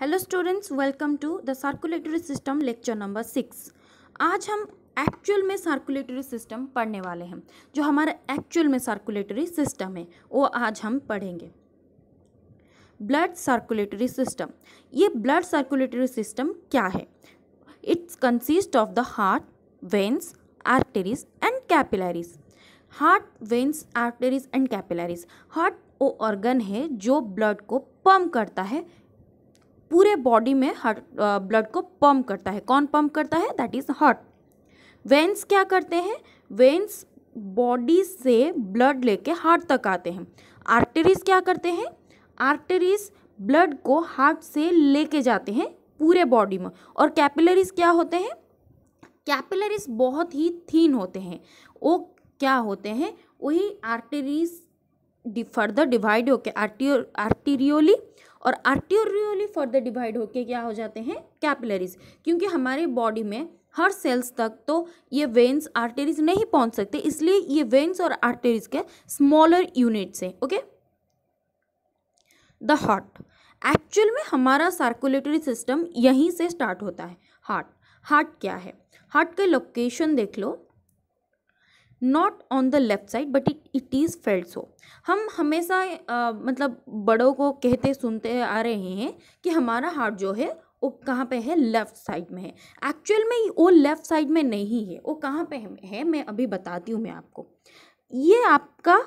Hello students welcome to the circulatory system lecture number six आज हम actual में circulatory system पढ़ने वाले हैं जो हमारा एक्चुअल में सर्कुलेटरी सिस्टम है वो आज हम पढ़ेंगे ब्लड सर्कुलेटरी सिस्टम ये ब्लड सर्कुलेटरी सिस्टम क्या है it's consist of the heart veins arteries and capillaries heart veins arteries and capillaries heart वो ऑर्गन है जो ब्लड को पम्प करता है पूरे बॉडी में हार्ट ब्लड को पम्प करता है कौन पम्प करता है दैट इज़ हार्ट वेंस क्या करते हैं वेंस बॉडी से ब्लड लेके हार्ट तक आते हैं आर्टरीज क्या करते हैं आर्टरीज ब्लड को हार्ट से लेके जाते हैं पूरे बॉडी में और कैपिलरीज क्या होते हैं कैपिलरीज बहुत ही थीन होते हैं वो क्या होते हैं वही आर्टरीज फर्दर डिवाइड होके आर्टियो आर्टीरियोली और आर्टियोरियोली फर्दर डिवाइड होकर क्या हो जाते हैं कैपिलरीज क्योंकि हमारे बॉडी में हर सेल्स तक तो ये वेन्स आर्टेरीज नहीं पहुंच सकते इसलिए ये वेन्स और आर्टेरीज के स्मॉलर यूनिट्स हैं ओके द हार्ट एक्चुअल में हमारा सर्कुलेटरी सिस्टम यहीं से स्टार्ट होता है हार्ट हार्ट क्या है हार्ट के लोकेशन देख लो not on the left side but it it is felt so हम हमेशा आ, मतलब बड़ों को कहते सुनते आ रहे हैं कि हमारा हार्ट जो है वो कहाँ पे है लेफ़्ट साइड में है एक्चुअल में वो लेफ़्ट साइड में नहीं है वो कहाँ पे है मैं अभी बताती हूँ मैं आपको ये आपका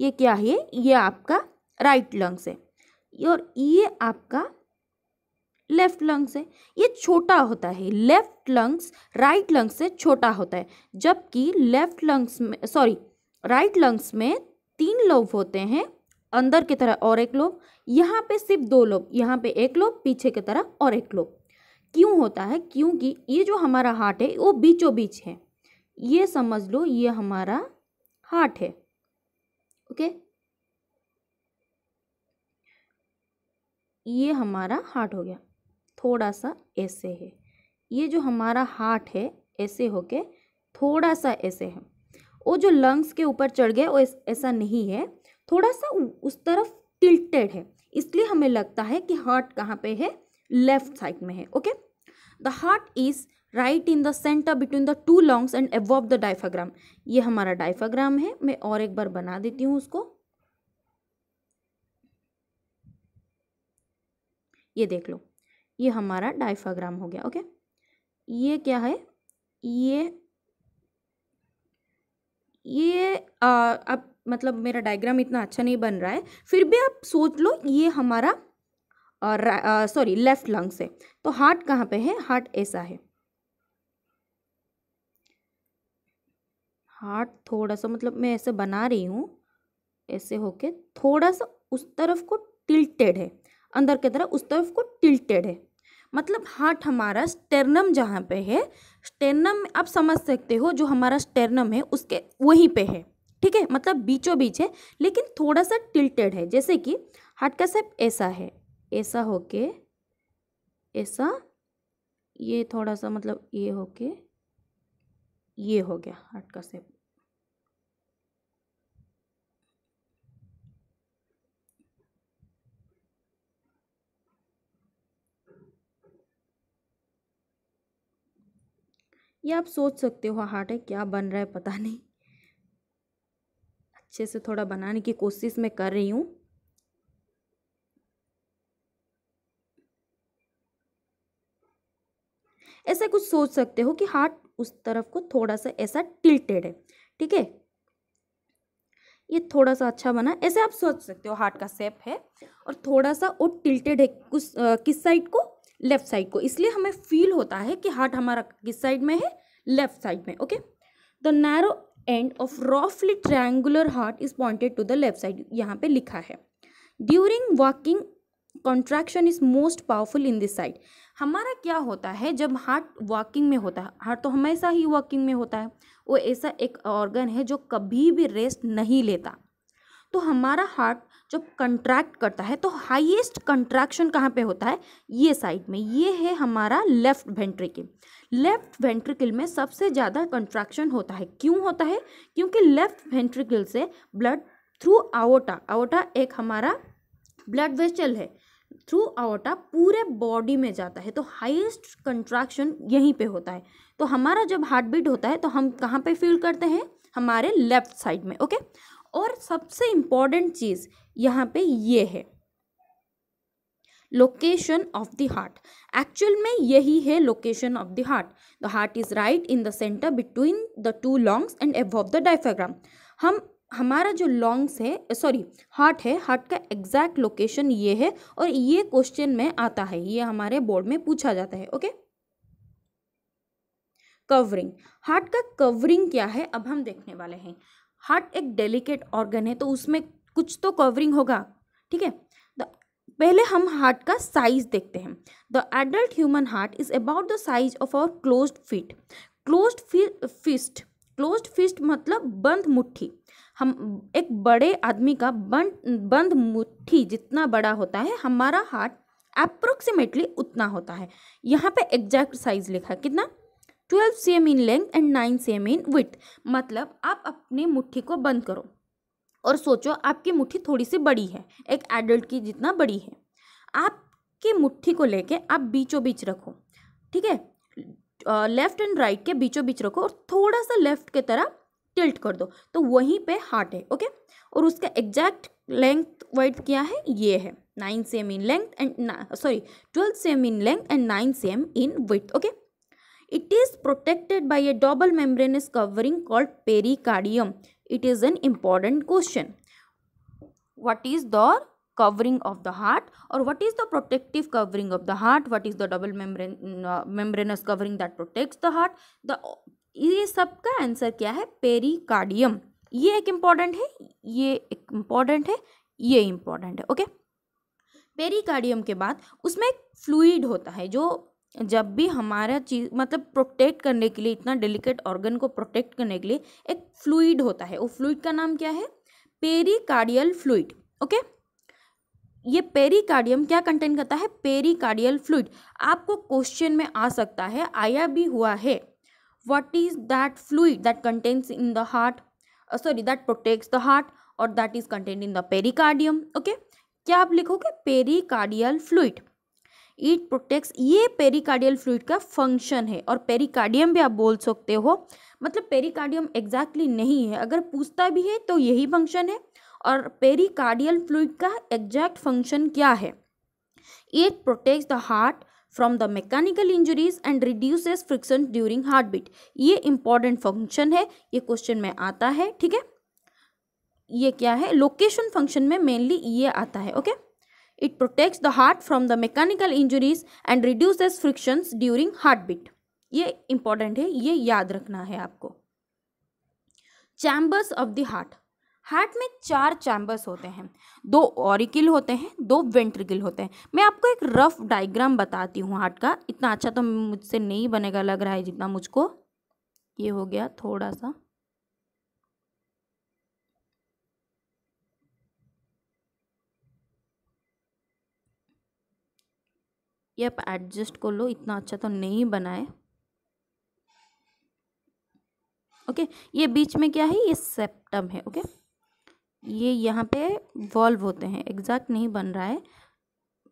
ये क्या है ये आपका राइट लंग्स है और ये आपका लेफ्ट लंग्स है ये छोटा होता है लेफ्ट लंग्स राइट लंग्स से छोटा होता है जबकि लेफ्ट लंग्स में सॉरी राइट लंग्स में तीन लोब होते हैं अंदर की तरह और एक लोब यहाँ पे सिर्फ दो लोब यहाँ पे एक लोब पीछे की तरह और एक लोब क्यों होता है क्योंकि ये जो हमारा हार्ट है वो बीचों बीच है ये समझ लो ये हमारा हार्ट है ओके ये हमारा हार्ट हो गया थोड़ा सा ऐसे है ये जो हमारा हार्ट है ऐसे होके थोड़ा सा ऐसे है वो जो लंग्स के ऊपर चढ़ गए वो ऐसा नहीं है थोड़ा सा उस तरफ टिल्टेड है इसलिए हमें लगता है कि हार्ट कहाँ पे है लेफ्ट साइड में है okay the heart is right in the centre between the two lungs and above the diaphragm ये हमारा डायफाग्राम है मैं और एक बार बना देती हूँ उसको ये देख लो ये हमारा डाइफाग्राम हो गया ओके ये क्या है ये ये आ, अब मतलब मेरा डायग्राम इतना अच्छा नहीं बन रहा है फिर भी आप सोच लो ये हमारा सॉरी लेफ्ट लंग्स है तो हार्ट कहाँ पे है हार्ट ऐसा है हार्ट थोड़ा सा मतलब मैं ऐसे बना रही हूँ ऐसे होके थोड़ा सा उस तरफ को टिल्टेड है अंदर की तरफ उस तरफ को टिल्टेड है मतलब हार्ट हमारा स्टेरनम जहाँ पे है स्टेरनम आप समझ सकते हो जो हमारा स्टेरनम है उसके वहीं पे है ठीक है मतलब बीचों बीच है लेकिन थोड़ा सा टिल्टेड है जैसे कि हार्ट का सेप ऐसा है ऐसा होके ऐसा ये थोड़ा सा मतलब ये होके ये हो गया हार्ट का सेप ये आप सोच सकते हो हार्ट है क्या बन रहा है पता नहीं अच्छे से थोड़ा बनाने की कोशिश मैं कर रही हूँ ऐसा कुछ सोच सकते हो कि हार्ट उस तरफ को थोड़ा सा ऐसा टिल्टेड है ठीक है ये थोड़ा सा अच्छा बना ऐसे आप सोच सकते हो हार्ट का सेप है और थोड़ा सा वो टिल्टेड है कुछ किस साइड को लेफ्ट साइड को इसलिए हमें फील होता है कि हार्ट हमारा किस साइड में है लेफ्ट साइड में okay the narrow end of रॉफली triangular heart is pointed to the left side यहाँ पे लिखा है during walking contraction is most powerful in this side हमारा क्या होता है जब हार्ट वॉकिंग में होता है हार्ट तो हमेशा ही वॉकिंग में होता है वो ऐसा एक ऑर्गन है जो कभी भी रेस्ट नहीं लेता तो हमारा हार्ट जब कंट्रैक्ट करता है तो हाईएस्ट कंट्रैक्शन कहाँ पे होता है ये साइड में ये है हमारा लेफ्ट वेंट्रिकल लेफ्ट वेंट्रिकल में सबसे ज़्यादा कंट्रैक्शन होता है क्यों होता है क्योंकि लेफ्ट वेंट्रिकल से ब्लड थ्रू आवोटा आवोटा एक हमारा ब्लड वेस्टल है थ्रू आउटा पूरे बॉडी में जाता है तो हाइस्ट कंट्रैक्शन यहीं पे होता है तो हमारा जब हार्ट बीट होता है तो हम कहाँ पे फील करते हैं हमारे लेफ्ट साइड में ओके और सबसे इम्पॉर्टेंट चीज़ यहाँ पे ये है location of the heart actual में यही है location of the heart the heart is right in the centre between the two lungs and above the diaphragm हम हमारा जो लॉन्ग्स है सॉरी हार्ट है हार्ट का एग्जैक्ट लोकेशन ये है और ये क्वेश्चन में आता है ये हमारे बोर्ड में पूछा जाता है ओके कवरिंग हार्ट का कवरिंग क्या है अब हम देखने वाले हैं हार्ट एक डेलिकेट ऑर्गन है तो उसमें कुछ तो कवरिंग होगा ठीक है पहले हम हार्ट का साइज देखते हैं the adult human heart is about the size of our close fit close fist close fist मतलब बंद मुट्ठी हम एक बड़े आदमी का बंद बंद मुट्ठी जितना बड़ा होता है हमारा हार्ट अप्रोक्सीमेटली उतना होता है यहाँ पे एग्जैक्ट साइज लिखा है कितना twelve C M in length and nine C M in width मतलब आप अपने मुट्ठी को बंद करो और सोचो आपकी मुट्ठी थोड़ी सी बड़ी है एक एडल्ट की जितना बड़ी है आपकी मुट्ठी को लेके आप बीचों बीच रखो ठीक है लेफ्ट एंड राइट के बीचों बीच रखो और थोड़ा सा लेफ्ट के तरह टिल्ट कर दो तो वहीं पे हार्ट है ओके और उसका एग्जैक्ट लेंथ वाइड क्या है ये है nine cm in length and sorry twelfth cm in length and nine cm in width okay it is protected by a double membranous covering called pericardium it is an important question what is the covering of the heart और what is the protective covering of the heart what is the double membranous covering that protect the heart the ये सबका answer क्या है pericardium ये एक important है ये एक इम्पॉर्टेंट है ये इम्पॉर्टेंट है ओके पेरिकार्डियम के बाद उसमें एक फ्लूइड होता है जो जब भी हमारा चीज मतलब प्रोटेक्ट करने के लिए इतना डेलिकेट ऑर्गन को प्रोटेक्ट करने के लिए एक फ्लूइड होता है वो फ्लूड का नाम क्या है पेरिकार्डियल फ्लूड ओके ये पेरिकार्डियम क्या कंटेन करता है पेरिकार्डियल फ्लूइड आपको क्वेश्चन में आ सकता है आया भी हुआ है what is that fluid that contains in the heart sorry that protects the heart और that is content in the pericardium okay क्या आप लिखोगे पेरिकार्डियल फ्लूड इट प्रोटेक्ट्स ये पेरिकार्डियल फ्लूड का फंक्शन है और पेरिकार्डियम भी आप बोल सकते हो मतलब पेरिकार्डियम एग्जैक्टली नहीं है अगर पूछता भी है तो यही फंक्शन है और पेरिकार्डियल फ्लूड का एग्जैक्ट फंक्शन क्या है it protects the heart from the mechanical injuries and reduces friction during heart beat ये इंपॉर्टेंट फंक्शन है ये क्वेश्चन में आता है ठीक है ये क्या है लोकेशन फंक्शन में मेनली ये आता है okay okay? It protects the heart from the mechanical injuries and reduces frictions during heartbeat. ये इंपॉर्टेंट है ये याद रखना है आपको chambers of the heart heart में चार चैम्बर्स होते हैं दो ऑरिकिल होते हैं दो वेंट्रिकल होते हैं मैं आपको एक रफ डायग्राम बताती हूँ हार्ट का इतना अच्छा तो मुझसे नहीं बनेगा लग रहा है जितना मुझको ये हो गया थोड़ा सा ये आप एडजस्ट कर लो इतना अच्छा तो नहीं बनाए ओके ये बीच में क्या है ये सेप्टम है ओके ये यहाँ पे वॉल्व होते हैं एग्जैक्ट नहीं बन रहा है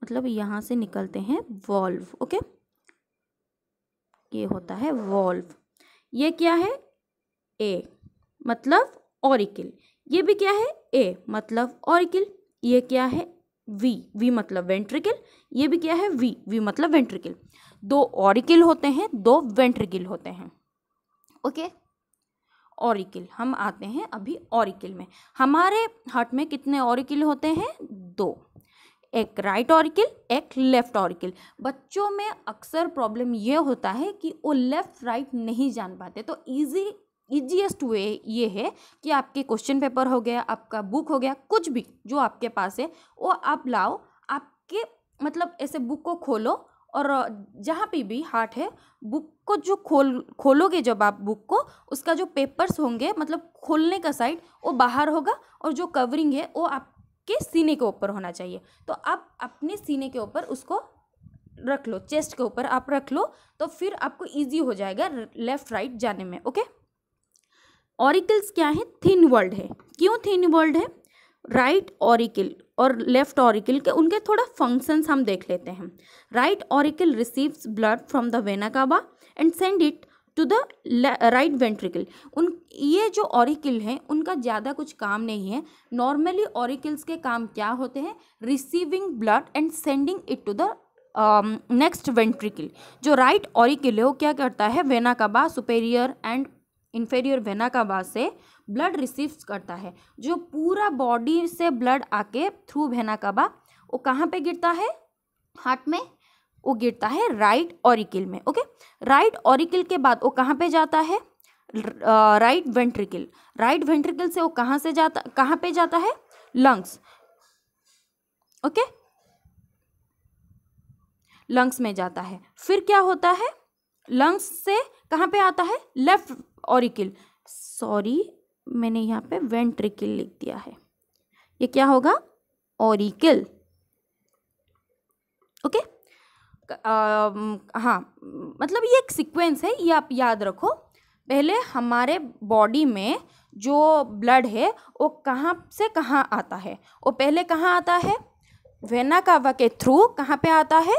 मतलब यहाँ से निकलते हैं वॉल्व ओके ये होता है वॉल्व ये क्या है ए मतलब ऑरिकिल ये भी क्या है ए मतलब ऑरिकिल ये क्या है वी वी मतलब वेंट्रिकल ये भी क्या है वी वी मतलब वेंट्रिकल दो ऑरिकल होते हैं दो वेंट्रिकल होते हैं ओके ऑरिकल हम आते हैं अभी ऑरिकल में हमारे हार्ट में कितने ऑरिकल होते हैं दो एक राइट ऑरिकल एक लेफ्ट ऑरिकल बच्चों में अक्सर प्रॉब्लम ये होता है कि वो लेफ़्ट राइट नहीं जान पाते तो इजी ईजीएस्ट वे ये है कि आपके क्वेश्चन पेपर हो गया आपका बुक हो गया कुछ भी जो आपके पास है वो आप लाओ आपके मतलब ऐसे बुक को खोलो और जहाँ पे भी हार्ट है बुक को जो खोल खोलोगे जब आप बुक को उसका जो पेपर्स होंगे मतलब खोलने का साइड वो बाहर होगा और जो कवरिंग है वो आपके सीने के ऊपर होना चाहिए तो आप अपने सीने के ऊपर उसको रख लो चेस्ट के ऊपर आप रख लो तो फिर आपको इजी हो जाएगा लेफ़्ट राइट जाने में ओके ऑरिकल्स क्या है थिन वर्ल्ड है क्यों थिन वर्ल्ड है राइट right ऑरिकल और लेफ्ट ऑरिकल के उनके थोड़ा फंक्शंस हम देख लेते हैं right auricle receives blood from the vena cava and send it to the right ventricle उन ये जो ऑरिकल हैं उनका ज़्यादा कुछ काम नहीं है नॉर्मली ऑरिकल्स के काम क्या होते हैं receiving blood and sending it to the next ventricle जो राइट ऑरिकल है वो क्या करता है vena cava superior and inferior vena का बाद से ब्लड रिसीव करता है जो पूरा बॉडी से ब्लड आके थ्रू वेना का बा वो कहाँ पे गिरता है हार्ट में वो गिरता है राइट ऑरिकल में ओके राइट ऑरिकल के बाद वो कहाँ पे जाता है राइट वेंट्रिकल राइट वेंट्रिकल से वो कहाँ से जाता कहाँ पे जाता है लंग्स ओके लंग्स में जाता है फिर क्या होता है लंग्स से कहाँ पे आता है लेफ्ट ऑरिकल सॉरी मैंने यहाँ पे वेंट्रिकल लिख दिया है ये क्या होगा ऑरिकल ओके हाँ मतलब ये एक सीक्वेंस है ये आप याद रखो पहले हमारे बॉडी में जो ब्लड है वो कहाँ से कहाँ आता है वो पहले कहाँ आता है वेना कावा के थ्रू कहाँ पे आता है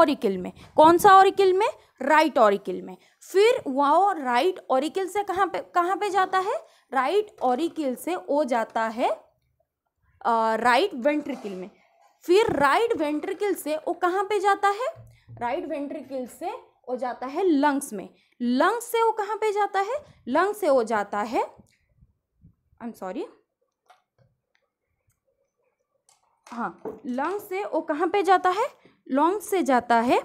ऑरिकल में कौन सा ऑरिकल में राइट ऑरिकल में फिर वो राइट ऑरिकल से कहाँ पे कहाँ पे जाता है राइट ऑरिकल से ओ जाता है राइट वेंट्रिकल में फिर राइट वेंट्रिकल से वो कहाँ पे जाता है राइट वेंट्रिकल से वो जाता है लंग्स में लंग्स से वो कहाँ पे जाता है लंग्स से वो जाता है आई एम सॉरी हाँ लंग्स से वो कहाँ पे जाता है लॉन्ग से जाता है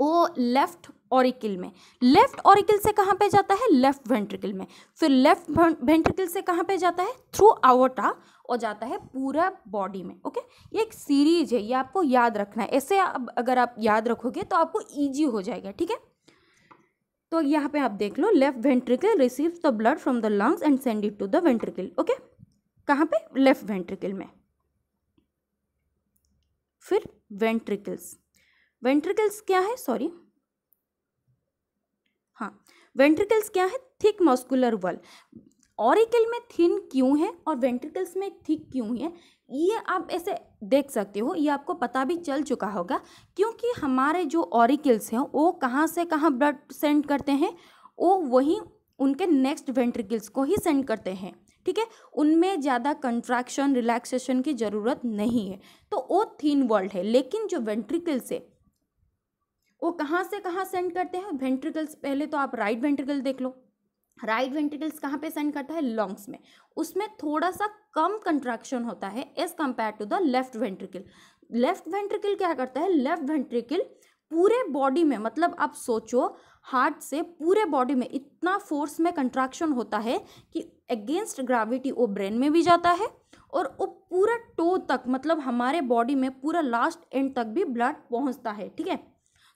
वो लेफ्ट ऑरिकल में लेफ्ट ऑरिकल से कहाँ पे जाता है लेफ्ट वेंट्रिकल में फिर लेफ्ट वेंट्रिकल से कहाँ पे जाता है थ्रू आवोटा और जाता है पूरा बॉडी में ओके ये एक सीरीज है ये आपको याद रखना है ऐसे अब अगर आप याद रखोगे तो आपको ईजी हो जाएगा ठीक है तो यहाँ पे आप देख लो left ventricle receive the blood from the lungs and send it to the ventricle okay कहाँ पे लेफ्ट वेंट्रिकल में फिर वेंट्रिकल्स वेंट्रिकल्स क्या है सॉरी हाँ वेंट्रिकल्स क्या है थिक मस्कुलर वल ऑरिकल में थिन क्यों है और वेंट्रिकल्स में थिक क्यों है ये आप ऐसे देख सकते हो ये आपको पता भी चल चुका होगा क्योंकि हमारे जो ऑरिकल्स हैं वो कहाँ से कहाँ ब्लड सेंड करते हैं वो वहीं उनके नेक्स्ट वेंट्रिकल्स को ही सेंड करते हैं ठीक है उनमें ज़्यादा कंट्रैक्शन रिलैक्सेशन की ज़रूरत नहीं है तो वो थीन वर्ल्ड है लेकिन जो वेंट्रिकल्स है वो कहाँ से कहाँ सेंड करते हैं वेंट्रिकल्स पहले तो आप राइट वेंट्रिकल देख लो राइट वेंट्रिकल्स कहाँ पे सेंड करता है लंग्स में उसमें थोड़ा सा कम कंट्रैक्शन होता है as compare to the left ventricle left ventricle क्या करता है लेफ्ट वेंट्रिकल पूरे बॉडी में मतलब आप सोचो हार्ट से पूरे बॉडी में इतना फोर्स में कंट्रैक्शन होता है कि अगेंस्ट ग्राविटी वो ब्रेन में भी जाता है और वो पूरा टो तक मतलब हमारे बॉडी में पूरा लास्ट एंड तक भी ब्लड पहुंचता है ठीक है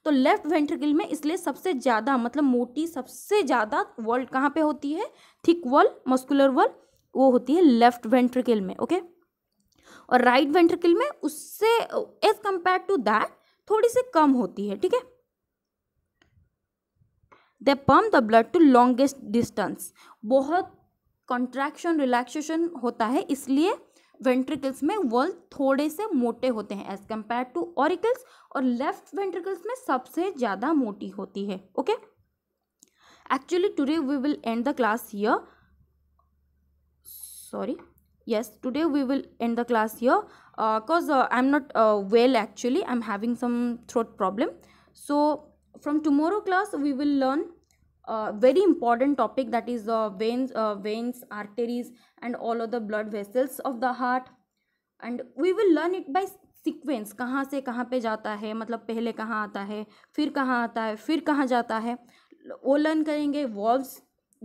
तो लेफ्ट वेंट्रिकल में इसलिए सबसे ज़्यादा मतलब मोटी सबसे ज़्यादा वॉल कहाँ पे होती है थिक वॉल मस्कुलर वॉल वो होती है लेफ्ट वेंट्रिकल में ओके और राइट right वेंट्रिकल में उससे एज कंपेयर टू दैट थोड़ी सी कम होती है ठीक है they pump the blood to longest distance बहुत कॉन्ट्रैक्शन रिलैक्सेशन होता है इसलिए वेंट्रिकल्स में वॉल थोड़े से मोटे होते हैं एज कम्पेयर टू ऑरिकल्स और लेफ्ट वेंट्रिकल्स में सबसे ज़्यादा मोटी होती है okay actually today we will end the class here sorry yes today we will end the class here because I am not well actually I am having some throat problem so from tomorrow class we will learn very important topic that is is veins veins uh, veins arteries and all of the blood vessels of the heart and we will learn it कहाँ से कहाँ पे जाता है मतलब पहले कहाँ आता है फिर कहाँ आता है फिर कहाँ जाता है वो लर्न करेंगे वॉल्व्स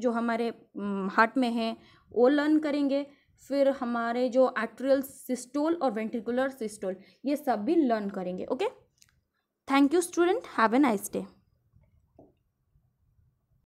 जो हमारे हार्ट में हैं वो लर्न करेंगे फिर हमारे जो एट्रियल सिस्टोल और वेंट्रिकुलर सिस्टोल ये सब भी लर्न करेंगे okay thank you student have a nice day